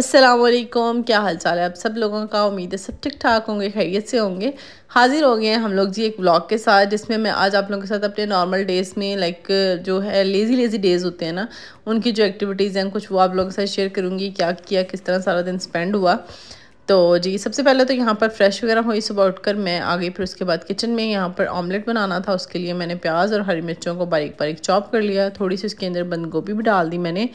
असलम क्या हाल चाल है आप सब लोगों का उम्मीद है सब ठीक ठाक होंगे खैरियत से होंगे हाजिर हो गए हैं हम लोग जी एक ब्लॉग के साथ जिसमें मैं आज आप लोगों के साथ अपने नॉर्मल डेज़ में लाइक जो है लेज़ी लेज़ी डेज़ होते हैं ना उनकी जो एक्टिविटीज़ हैं कुछ वो आप लोगों के साथ शेयर करूँगी क्या किया किस तरह सारा दिन स्पेंड हुआ तो जी सबसे पहले तो यहाँ पर फ्रेश वगैरह हुई सुबह उठकर मैं आ गई फिर उसके बाद किचन में यहाँ पर ऑमलेट बनाना था उसके लिए मैंने प्याज और हरी मिर्चों को बारीक बारीक चॉप कर लिया थोड़ी सी उसके अंदर बंद गोभी भी डाल दी मैंने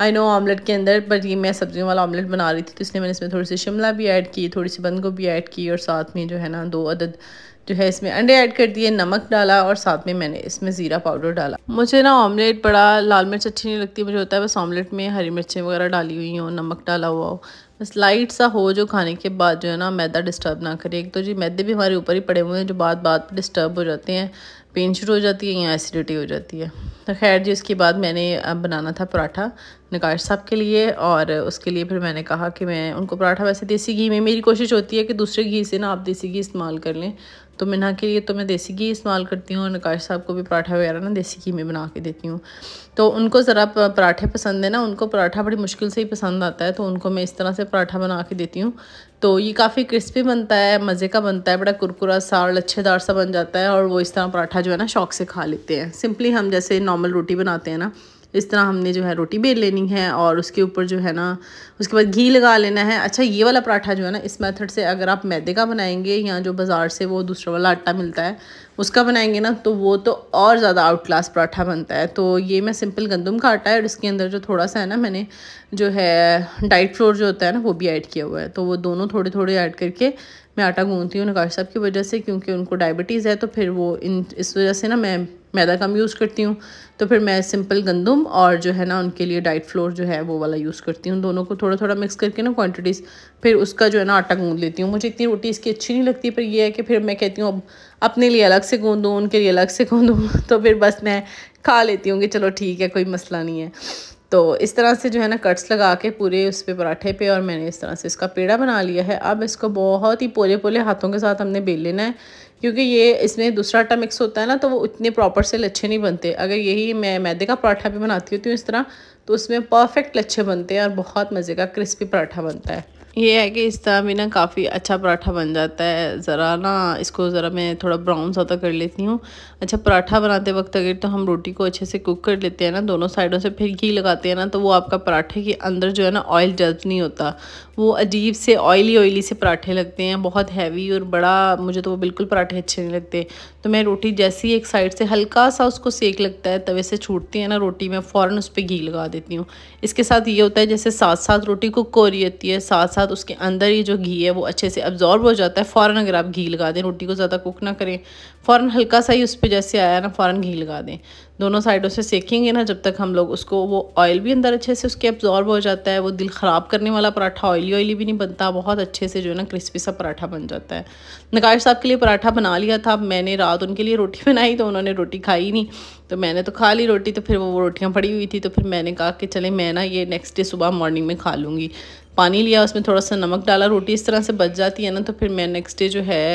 आई नो ऑमलेट के अंदर पर ये मैं सब्जियों वाला ऑमलेट बना रही थी तो इसलिए मैंने इसमें थोड़ी सी शिमला भी ऐड की थोड़ी सी बंद गोभी ऐड की और साथ में जो है ना दो अदद जो है इसमें अंडे ऐड कर दिए नमक डाला और साथ में मैंने इसमें ज़ीरा पाउडर डाला मुझे ना ऑमलेट बड़ा लाल मिर्च अच्छी नहीं लगती मुझे होता है बस ऑमलेट में हरी मिर्चें वगैरह डाली हुई हों नमक डाला हुआ हो बस लाइट सा हो जो खाने के बाद जो है ना मैदा डिस्टर्ब ना करे एक तो जी मैदे भी हमारे ऊपर ही पड़े हुए हैं जो बाद बाद डिस्टर्ब हो जाते हैं पेन शुरू हो जाती है या एसिडिटी हो जाती है तो खैर जी उसके बाद मैंने बनाना था पराठा नकाश साहब के लिए और उसके लिए फिर मैंने कहा कि मैं उनको पराठा वैसे देसी घी में मेरी कोशिश होती है कि दूसरे घी से ना आप देसी घी इस्तेमाल कर लें तो मिन्हा के लिए तो मैं देसी घी इस्तेमाल करती हूँ नकाश साहब को भी पराठा वगैरह ना देसी घी में बना के देती हूँ तो उनको ज़रा पराठे पसंद है ना उनको पराठा बड़ी मुश्किल से ही पसंद आता है तो उनको मैं इस तरह से पराठा बना के देती हूँ तो ये काफ़ी क्रिस्पी बनता है मज़े का बनता है बड़ा कुरकुरा सा और लच्छेदार सा बन जाता है और वो इस तरह पराठा जो है ना शौक से खा लेते हैं सिंपली हम जैसे नॉर्मल रोटी बनाते हैं ना इस तरह हमने जो है रोटी बेल लेनी है और उसके ऊपर जो है ना उसके बाद घी लगा लेना है अच्छा ये वाला पराठा जो है ना इस मेथड से अगर आप मैदे का बनाएंगे या जो बाज़ार से वो दूसरा वाला आटा मिलता है उसका बनाएंगे ना तो वो तो और ज़्यादा आउट क्लास पराठा बनता है तो ये मैं सिंपल गंदम का आटा है और इसके अंदर जो थोड़ा सा है ना मैंने जो है डाइट फ्लोर जो होता है ना वो भी ऐड किया हुआ है तो वो दोनों थोड़े थोड़े ऐड करके मैं आटा गूँधती हूँ नकाश साहब की वजह से क्योंकि उनको डायबिटीज़ है तो फिर वो इन इस वजह से ना मैं मैदा कम यूज़ करती हूँ तो फिर मैं सिंपल गंदम और जो है ना उनके लिए डाइट फ्लोर जो है वो वाला यूज़ करती हूँ दोनों को थोड़ा थोड़ा मिक्स करके ना क्वांटिटीज़ फिर उसका जो है ना आटा गूँध लेती हूँ मुझे इतनी रोटी इसकी अच्छी नहीं लगती पर यह है कि फिर मैं कहती हूँ अब अपने लिए अलग से गूँधूँ उनके लिए अलग से गूँधूँ तो फिर बस मैं खा लेती हूँ कि चलो ठीक है कोई मसला नहीं है तो इस तरह से जो है ना कट्स लगा के पूरे उस पर पराठे पे और मैंने इस तरह से इसका पेड़ा बना लिया है अब इसको बहुत ही पोले पोले हाथों के साथ हमने बेल लेना है क्योंकि ये इसमें दूसरा आटा मिक्स होता है ना तो वो इतने प्रॉपर से लच्छे नहीं बनते अगर यही मैं मैदे का पराठा भी बनाती होती हूँ तो इस तरह तो उसमें परफेक्ट लच्छे बनते हैं और बहुत मज़े का क्रिस्पी पराठा बनता है ये है कि इस तरह भी ना काफ़ी अच्छा पराठा बन जाता है ज़रा ना इसको ज़रा मैं थोड़ा ब्राउन सा तो कर लेती हूँ अच्छा पराठा बनाते वक्त अगर तो हम रोटी को अच्छे से कुक कर लेते हैं ना दोनों साइडों से फिर घी लगाते हैं ना तो वो आपका पराठे के अंदर जो है ना ऑयल जज नहीं होता वो अजीब से ऑयली ऑयली से पराठे लगते हैं बहुत हैवी और बड़ा मुझे तो वो बिल्कुल पराठा पराठे अच्छे नहीं लगते तो मैं रोटी जैसी एक साइड से हल्का सा उसको सेक लगता है तवे से छूटती है ना रोटी मैं फ़ौरन उस पर घी लगा देती हूँ इसके साथ ये होता है जैसे साथ साथ रोटी कुक हो रही होती है साथ साथ उसके अंदर ही जो घी है वो अच्छे से अब्जॉर्ब हो जाता है फ़ौरन अगर आप घी लगा दें रोटी को ज़्यादा कुक ना करें फ़ौरन हल्का सा ही उस पर जैसे आया ना फ़ौरन घी लगा दें दोनों साइडों से सेकेंगे ना जब तक हम लोग उसको वो ऑयल भी अंदर अच्छे से उसके एब्जॉर्ब हो जाता है वो दिल ख़राब करने वाला पराठा ऑयली ऑयली भी नहीं बनता बहुत अच्छे से जो है ना क्रिस्पी सा पराठा बन जाता है नकाश साहब के लिए पराठा बना लिया था मैंने रात उनके लिए रोटी बनाई तो उन्होंने रोटी खाई नहीं तो मैंने तो खा ली रोटी तो फिर वो रोटियाँ पड़ी हुई थी तो फिर मैंने कहा कि चले मैं ना ये नेक्स्ट डे सुबह मॉर्निंग में खा लूँगी पानी लिया उसमें थोड़ा सा नमक डाला रोटी इस तरह से बच जाती है ना तो फिर मैं नेक्स्ट डे जो है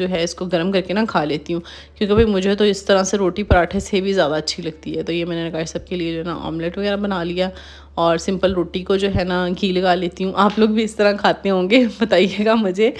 जो है इसको गर्म करके ना खा लेती हूँ क्योंकि भाई मुझे तो इस तरह से रोटी पराठे से भी ज़्यादा अच्छी लगती है तो ये मैंने कहा सबके लिए जो है ना ऑमलेट वगैरह बना लिया और सिंपल रोटी को जो है ना घी लगा लेती हूँ आप लोग भी इस तरह खाते होंगे बताइएगा मुझे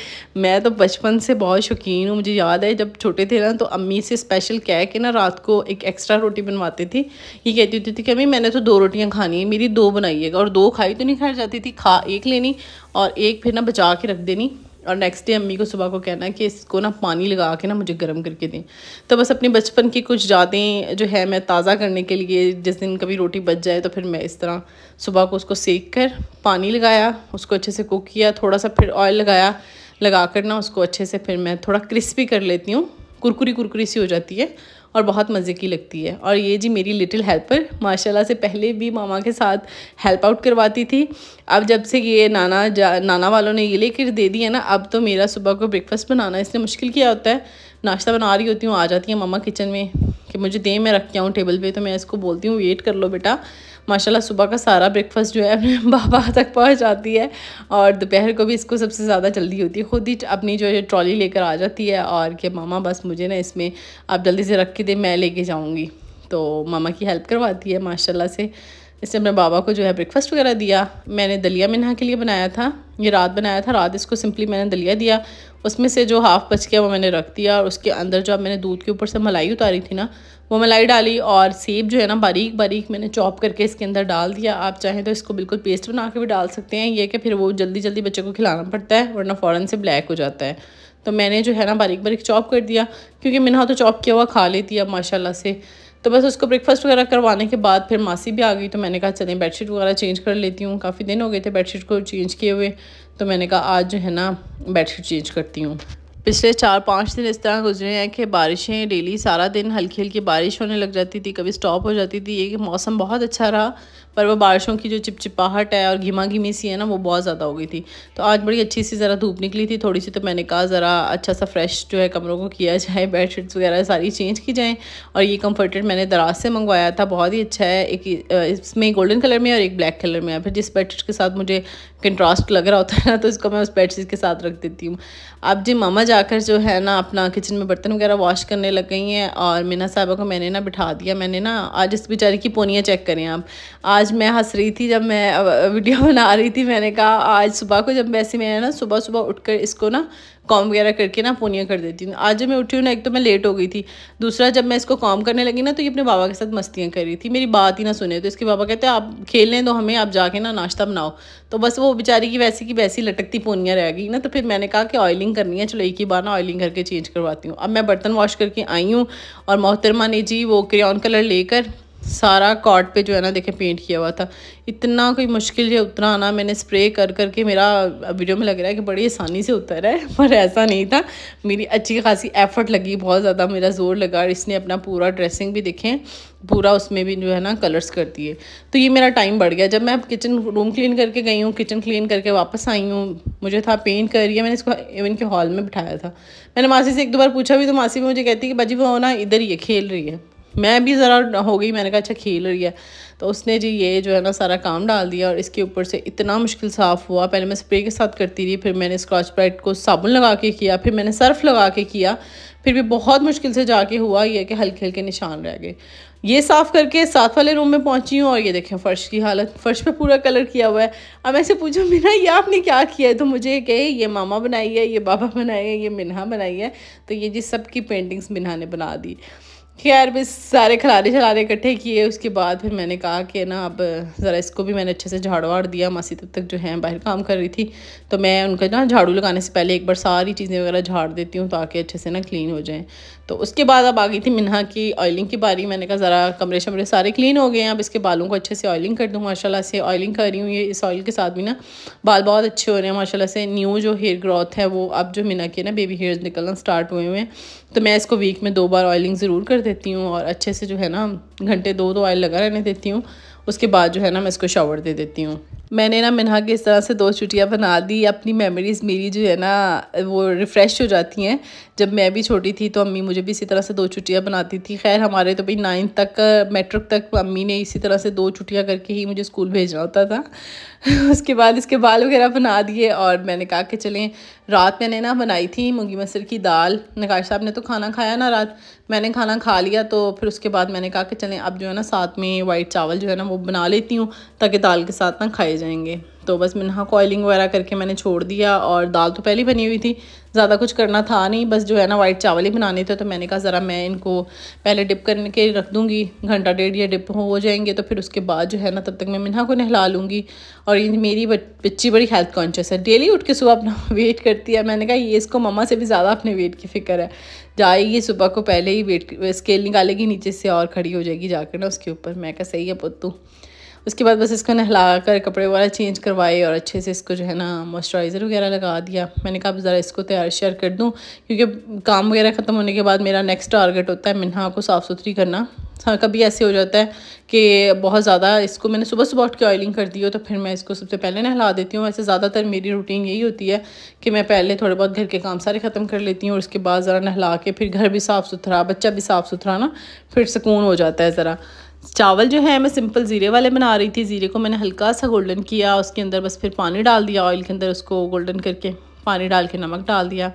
मैं तो बचपन से बहुत शौकीन हूँ मुझे याद है जब छोटे थे ना तो अम्मी से स्पेशल कह के ना रात को एक एक्स्ट्रा रोटी बनवाती थी ये कहती होती थी कि अम्मी मैंने तो दो रोटियाँ खानी है मेरी दो बनाइएगा और दो खाई तो नहीं खा जाती थी खा एक लेनी और एक फिर ना बचा के रख देनी और नेक्स्ट डे अम्मी को सुबह को कहना कि इसको ना पानी लगा के ना मुझे गर्म करके दें तो बस अपने बचपन की कुछ यादें जो है मैं ताज़ा करने के लिए जिस दिन कभी रोटी बच जाए तो फिर मैं इस तरह सुबह को उसको सेक कर पानी लगाया उसको अच्छे से कुक किया थोड़ा सा फिर ऑयल लगाया लगा कर ना उसको अच्छे से फिर मैं थोड़ा क्रिस्पी कर लेती हूँ कुरकुरी कुरकुरी सी हो जाती है और बहुत मज़े की लगती है और ये जी मेरी लिटिल हेल्पर माशाल्लाह से पहले भी मामा के साथ हेल्प आउट करवाती थी अब जब से ये नाना जा नाना वालों ने ये लेकर दे दिया ना अब तो मेरा सुबह को ब्रेकफास्ट बनाना इसलिए मुश्किल किया होता है नाश्ता बना रही होती हूँ आ जाती है मामा किचन में कि मुझे दे मैं रख के आऊँ टेबल पर तो मैं इसको बोलती हूँ वेट कर लो बेटा माशाल्लाह सुबह का सारा ब्रेकफास्ट जो है अपने बाबा तक पहुंचाती है और दोपहर को भी इसको सबसे ज़्यादा जल्दी होती है ख़ुद ही अपनी जो है ट्रॉली लेकर आ जाती है और कि मामा बस मुझे ना इसमें आप जल्दी से रख के दें मैं लेके जाऊँगी तो मामा की हेल्प करवाती है माशाल्लाह से इससे अपने बाबा को जो है ब्रेकफास्ट वगैरह दिया मैंने दलिया मिन्हा के लिए बनाया था ये रात बनाया था रात इसको सिंपली मैंने दलिया दिया उसमें से जो हाफ़ बच गया वो मैंने रख दिया और उसके अंदर जो मैंने दूध के ऊपर से मलाई उतारी थी ना वो मलाई डाली और सेब जो है ना बारीक बारीक मैंने चॉप करके इसके अंदर डाल दिया आप चाहें तो इसको बिल्कुल पेस्ट बना के भी डाल सकते हैं ये कि फिर वो जल्दी जल्दी बच्चे को खिलाना पड़ता है वरना फ़ौरन से ब्लैक हो जाता है तो मैंने जो है ना बारीक बारीक चॉप कर दिया क्योंकि मिनहा तो चॉप किया हुआ खा लेती है माशाल्लाह से तो बस उसको ब्रेकफास्ट वगैरह करवाने के बाद फिर मासी भी आ गई तो मैंने कहा चलें बेडशीट वगैरह चेंज कर लेती हूँ काफ़ी दिन हो गए थे बेडशीट को चेंज किए हुए तो मैंने कहा आज जो है ना बेडशीट चेंज करती हूँ पिछले चार पाँच दिन इस तरह गुजरे हैं कि बारिशें डेली सारा दिन हल्की हल्की बारिश होने लग जाती थी कभी स्टॉप हो जाती थी ये मौसम बहुत अच्छा रहा पर वह बारिशों की जो चिपचिपाहट है और घिमा घिमी सी है ना वो बहुत ज़्यादा हो गई थी तो आज बड़ी अच्छी सी ज़रा धूप निकली थी थोड़ी सी तो मैंने कहा ज़रा अच्छा सा फ्रेश जो है कमरों को किया जाए बेड वगैरह सारी चेंज की जाएँ और ये कम्फर्टेड मैंने दराज से मंगवाया था बहुत ही अच्छा है एक इसमें गोल्डन कलर में और एक ब्लैक कलर में है फिर जिस बेडशीट के साथ मुझे कंट्रास्ट लग रहा होता है ना तो इसको मैं उस बेडशीट के साथ रख देती हूँ अब जी मामा जाकर जो है ना अपना किचन में बर्तन वगैरह वॉश करने लग गई हैं और मीना साहबा को मैंने ना बिठा दिया मैंने ना आज इस बेचारे की पोनियाँ चेक करें आप आज आज मैं हंस रही थी जब मैं वीडियो बना रही थी मैंने कहा आज सुबह को जब वैसे मैंने ना सुबह सुबह उठकर इसको ना कॉम वगैरह करके ना पोनियाँ कर देती हूँ आज जब मैं उठी हूँ ना एक तो मैं लेट हो गई थी दूसरा जब मैं इसको कॉम करने लगी ना तो ये अपने बाबा के साथ मस्तियाँ कर रही थी मेरी बात ही ना सुने तो इसके बाबा कहते हैं आप खेलने दो तो हमें आप जाके ना नाश्ता बनाओ तो बस वो बेचारी की वैसी की वैसी लटकती पोनियाँ रह गई ना तो फिर मैंने कहा कि ऑयलिंग करनी है चलो एक ही बार ना ऑयलिंग करके चेंज करवाती हूँ अब मैं बर्तन वॉश करके आई हूँ और मोहतरमा ने जी वो क्रियान कलर लेकर सारा कार्ड पे जो है ना देखें पेंट किया हुआ था इतना कोई मुश्किल है उतना आना मैंने स्प्रे कर कर के मेरा वीडियो में लग रहा है कि बड़ी आसानी से उतर है पर ऐसा नहीं था मेरी अच्छी खासी एफर्ट लगी बहुत ज़्यादा मेरा ज़ोर लगा और इसने अपना पूरा ड्रेसिंग भी देखें पूरा उसमें भी जो है ना कलर्स कर दिए तो ये मेरा टाइम बढ़ गया जब मैं किचन रूम क्लीन करके गई हूँ किचन क्लीन करके वापस आई हूँ मुझे था पेंट कर रही है मैंने इसको इवन के हॉल में बिठाया था मैंने मासी से एक दो बार पूछा भी तो मासी भी मुझे कहती कि भाजी वो ना इधर ही है खेल रही है मैं भी ज़रा हो गई मैंने कहा अच्छा खेल रही है तो उसने जी ये जो है ना सारा काम डाल दिया और इसके ऊपर से इतना मुश्किल साफ़ हुआ पहले मैं स्प्रे के साथ करती रही फिर मैंने स्क्रॉच ब्राइट को साबुन लगा के किया फिर मैंने सर्फ लगा के किया फिर भी बहुत मुश्किल से जाके हुआ ये कि हल्के हल्के निशान रह गए ये साफ़ करके साथ वाले रूम में पहुंची हूँ और ये देखें फ़र्श की हालत फ़र्श पे पूरा कलर किया हुआ है अब ऐसे पूछो मीना ये आपने क्या किया है तो मुझे कहे ये मामा बनाई है ये बाबा बनाई है ये मिन्हा बनाई है तो ये जी सबकी पेंटिंग्स मिन्हा ने बना दी खैर भी सारे खलारे छलारे इकट्ठे किए उसके बाद फिर मैंने कहा कि ना अब ज़रा इसको भी मैंने अच्छे से झाड़ू वाड़ दिया मासी तब तक जो है बाहर काम कर रही थी तो मैं उनका ना झाड़ू लगाने से पहले एक बार सारी चीज़ें वगैरह झाड़ देती हूँ ताकि अच्छे से ना क्लीन हो जाएँ तो उसके बाद अब आ गई थी मिन्हा की ऑयलिंग की बारी मैंने कहा ज़रा कमरे शमरे सारे क्लीन हो गए हैं अब इसके बालों को अच्छे से ऑयलिंग कर दूँ माशाला से ऑयलिंग कर रही हूँ ये इस ऑयल के साथ भी ना बाल बहुत अच्छे हो रहे हैं माशाला से न्यू जो हेयर ग्रोथ है वो अब जो मिना के ना बेबी हेयर निकलना स्टार्ट हुए हुए हैं तो मैं इसको वीक में दो बार ऑयलिंग ज़रूर कर देती हूँ और अच्छे से जो है ना घंटे दो दो ऑयल लगा रहने देती हूँ उसके बाद जो है ना मैं इसको शावर दे देती हूँ मैंने ना मिना के इस तरह से दो चुटियाँ बना दी अपनी मेमोरीज़ मेरी जो है ना वो रिफ़्रेश हो जाती हैं जब मैं भी छोटी थी तो अम्मी मुझे भी इसी तरह से दो छुट्टियाँ बनाती थी खैर हमारे तो भाई नाइन्थ तक मेट्रिक तक अम्मी ने इसी तरह से दो छुट्टियाँ करके ही मुझे स्कूल भेजना होता था उसके बाद इसके बाल वगैरह बना दिए और मैंने कहा कि चलें रात मैंने ना बनाई थी मूँगी मसर की दाल नकाश साहब ने तो खाना खाया ना रात मैंने खाना खा लिया तो फिर उसके बाद मैंने कहा कि चलें अब जो है ना साथ में वाइट चावल जो है ना वो बना लेती हूँ ताकि दाल के साथ ना खाए जाएंगे तो बस मिनहा कॉयलिंग वगैरह करके मैंने छोड़ दिया और दाल तो पहले बनी हुई थी ज़्यादा कुछ करना था नहीं बस जो है ना वाइट चावल ही बनाने थे तो मैंने कहा ज़रा मैं इनको पहले डिप करके रख दूँगी घंटा डेढ़ या डिप हो जाएंगे तो फिर उसके बाद जो है ना तब तक मैं मिनहा को नहला लूँगी और ये मेरी बच्ची बड़ी हेल्थ कॉन्शियस है डेली उठ के सुबह अपना वेट करती है मैंने कहा ये इसको ममा से भी ज़्यादा अपने वेट की फ़िक्र है जाएगी सुबह को पहले ही वेट स्केल निकालेगी नीचे से और खड़ी हो जाएगी जाकर ना उसके ऊपर मैं कहा सही है पुतू उसके बाद बस इसको नहला कर कपड़े वगैरह चेंज करवाए और अच्छे से इसको जो है ना मॉइस्चराइज़र वगैरह लगा दिया मैंने कहा ज़रा इसको तैयार शेयर कर दूँ क्योंकि काम वगैरह ख़त्म होने के बाद मेरा नेक्स्ट टारगेट होता है मिनहा को साफ़ सुथरी करना हाँ कभी ऐसे हो जाता है कि बहुत ज़्यादा इसको मैंने सुबह सुबह उठ के ऑयलिंग कर दी हो तो फिर मैं इसको सबसे पहले नहला देती हूँ वैसे ज़्यादातर मेरी रूटीन यही होती है कि मैं पहले थोड़े बहुत घर के काम सारे ख़त्म कर लेती हूँ और उसके बाद ज़रा नहला के फिर घर भी साफ़ सुथरा बच्चा भी साफ़ सुथरा ना फिर सुकून हो जाता है ज़रा चावल जो है मैं सिंपल ज़ीरे वाले बना रही थी ज़ीरे को मैंने हल्का सा गोल्डन किया उसके अंदर बस फिर पानी डाल दिया ऑयल के अंदर उसको गोल्डन करके पानी डाल के नमक डाल दिया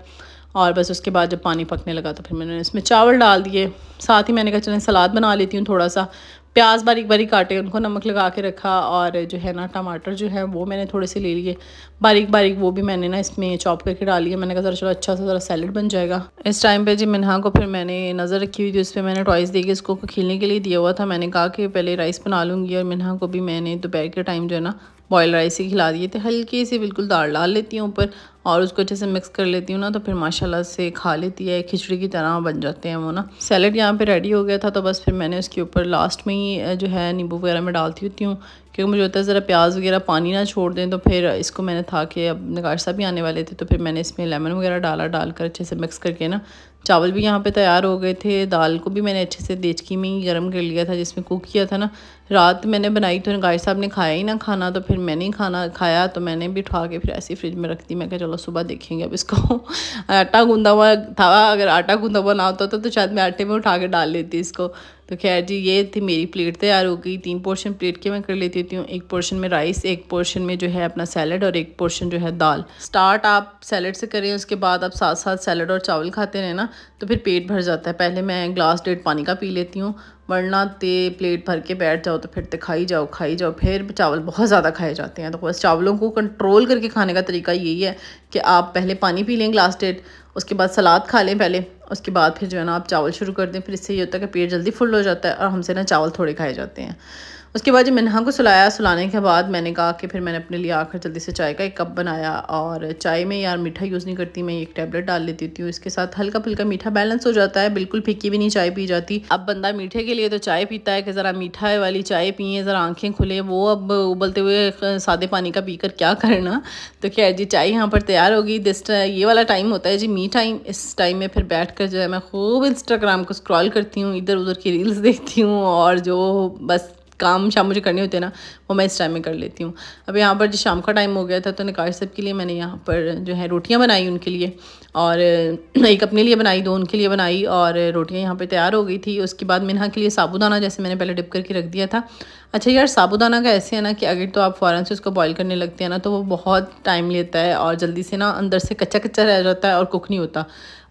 और बस उसके बाद जब पानी पकने लगा तो फिर मैंने इसमें चावल डाल दिए साथ ही मैंने कहा चलें सलाद बना लेती हूँ थोड़ा सा प्याज बारीक बारीक काटे उनको नमक लगा के रखा और जो है ना टमाटर जो है वो मैंने थोड़े से ले लिए बारीक बारीक वो भी मैंने ना इसमें चॉप करके डाल लिया मैंने कहा ज़रा चलो अच्छा सा ज़रा सैलड बन जाएगा इस टाइम पे जी मिनहा को फिर मैंने नज़र रखी हुई थी उस पर मैंने टॉइस दे के इसको खेलने के लिए दिया हुआ था मैंने कहा कि पहले राइस बना लूँगी और मिनहा को भी मैंने दोपहर के टाइम जो है ना बॉयल राइस ही खिला दिए थे हल्की सी बिल्कुल दाल डाल लेती हूँ ऊपर और उसको अच्छे से मिक्स कर लेती हूँ ना तो फिर माशाल्लाह से खा लेती है खिचड़ी की तरह बन जाते हैं वो ना सैलड यहाँ पे रेडी हो गया था तो बस फिर मैंने उसके ऊपर लास्ट में ही जो है नींबू वगैरह में डालती होती हूँ क्योंकि मुझे होता है ज़रा प्याज वगैरह पानी ना छोड़ दें तो फिर इसको मैंने था कि अब नगार साहब भी आने वाले थे तो फिर मैंने इसमें लेमन वगैरह डाला डालकर अच्छे से मिक्स करके ना चावल भी यहाँ पर तैयार हो गए थे दाल को भी मैंने अच्छे से देचकी में ही गर्म कर लिया था जिसमें कुक किया था ना रात मैंने बनाई तो गाय साहब ने खाया ही ना खाना तो फिर मैंने ही खाना खाया तो मैंने भी उठा के फिर ऐसी फ्रिज में रख दी मैं कहा चलो सुबह देखेंगे अब इसको आटा गूंदा हुआ था अगर आटा गूंदा हुआ ना होता तो, तो शायद मैं आटे में उठा के डाल लेती इसको तो खैर जी ये थी मेरी प्लेट तैयार हो गई तीन पोर्शन प्लेट के मैं कर लेती होती हूँ एक पोर्शन में राइस एक पोर्शन में जो है अपना सैलड और एक पोर्शन जो है दाल स्टार्ट आप सैलड से करें उसके बाद आप साथ साथ सैलड और चावल खाते रहें ना तो फिर पेट भर जाता है पहले मैं ग्लास डेढ़ पानी का पी लेती हूँ वरना ते प्लेट भर के बैठ जाओ तो फिर ते खाई जाओ खाई जाओ फिर चावल बहुत ज़्यादा खाए जाते हैं तो बस चावलों को कंट्रोल करके खाने का तरीका यही है कि आप पहले पानी पी लें ग्लास डेट उसके बाद सलाद खा लें पहले उसके बाद फिर जो है ना आप चावल शुरू कर दें फिर इससे ये होता है कि पेट जल्दी फुल हो जाता है और हमसे ना चावल थोड़े खाए जाते हैं उसके बाद जब मिनहा को सुलाया सुलाने के बाद मैंने कहा कि फिर मैंने अपने लिए आकर जल्दी से चाय का एक कप बनाया और चाय में यार मीठा यूज़ नहीं करती मैं एक टैबलेट डाल लेती हूँ इसके साथ हल्का फुल्का मीठा बैलेंस हो जाता है बिल्कुल फीकी भी नहीं चाय पी जाती अब बंदा मीठे के लिए तो चाय पीता है कि ज़रा मीठा वाली चाय पिए ज़रा आँखें खुलें वो अब उबलते हुए सादे पानी का पीकर क्या करना तो खैर जी चाय यहाँ पर तैयार होगी दिस ये वाला टाइम होता है जी मी टाइम इस टाइम में फिर बैठ कर जो है मैं खूब इंस्टाग्राम को स्क्रॉल करती हूँ इधर उधर की रील्स देखती हूँ और जो बस काम शाम मुझे करने होते हैं ना वो मैं इस टाइम में कर लेती हूँ अब यहाँ पर जो शाम का टाइम हो गया था तो निकाश सब के लिए मैंने यहाँ पर जो है रोटियाँ बनाई उनके लिए और एक अपने लिए बनाई दो उनके लिए बनाई और रोटियाँ यहाँ पर तैयार हो गई थी उसके बाद मिनहा के लिए साबुदाना जैसे मैंने पहले डिप करके रख दिया था अच्छा यार साबुदाना का ऐसे है ना कि अगर तो आप फ़ौरन से उसको बॉयल करने लगते हैं ना तो वो बहुत टाइम लेता है और जल्दी से ना अंदर से कच्चा कच्चा रह जाता है और कुक नहीं होता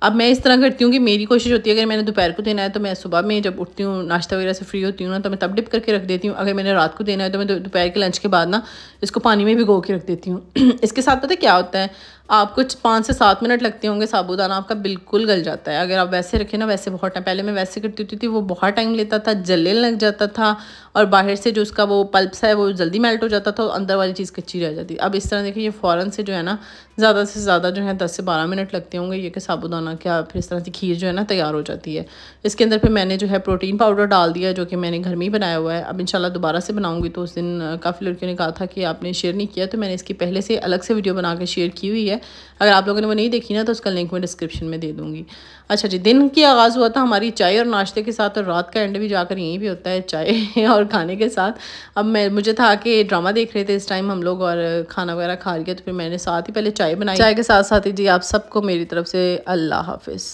अब मैं इस तरह करती हूँ कि मेरी कोशिश होती है अगर मैंने दोपहर को देना है तो मैं सुबह में जब उठती हूँ नाश्ता वगैरह से फ्री होती हूँ ना तो मैं तब डिप करके रख देती हूँ अगर मैंने रात को देना है तो मैं दोपहर के लंच के बाद ना इसको पानी में भिगो के रख देती हूँ इसके साथ पता क्या होता है आप कुछ पाँच से सात मिनट लगते होंगे साबुदाना आपका बिल्कुल गल जाता है अगर आप वैसे रखें ना वैसे बहुत टाइम पहले मैं वैसे करती होती थी वो बहुत टाइम लेता था जलने लग जाता था और बाहर से जो उसका वो पल्प्स है वो जल्दी मेल्ट हो जाता था और अंदर वाली चीज़ कच्ची रह जाती अब इस तरह देखिए ये फ़ौरन से जो है ना ज़्यादा से ज़्यादा जो है दस से बारह मिनट लगते होंगे ये कि साबुदाना क्या फिर इस तरह से खीर जो है ना तैयार हो जाती है इसके अंदर फिर मैंने जो है प्रोटीन पाउडर डाल दिया जो कि मैंने घर में ही बनाया हुआ है अब इन दोबारा से बनाऊँगी तो उस दिन काफ़ी लड़कियों ने कहा था कि आपने शेयर नहीं किया तो मैंने इसकी पहले से अलग से वीडियो बना के शेयर की हुई है है अगर आप लोगों ने वो नहीं देखी ना तो उसका लिंक मैं डिस्क्रिप्शन में दे दूँगी अच्छा जी दिन की आगाज़ हुआ था हमारी चाय और नाश्ते के साथ और रात का एंड भी जाकर यहीं भी होता है चाय और खाने के साथ अब मैं मुझे था कि ड्रामा देख रहे थे इस टाइम हम लोग और खाना वगैरह खा लिया तो फिर मैंने साथ ही पहले चाय बनाई चाय के साथ साथ ही जी आप सबको मेरी तरफ से अल्लाह हाफिज़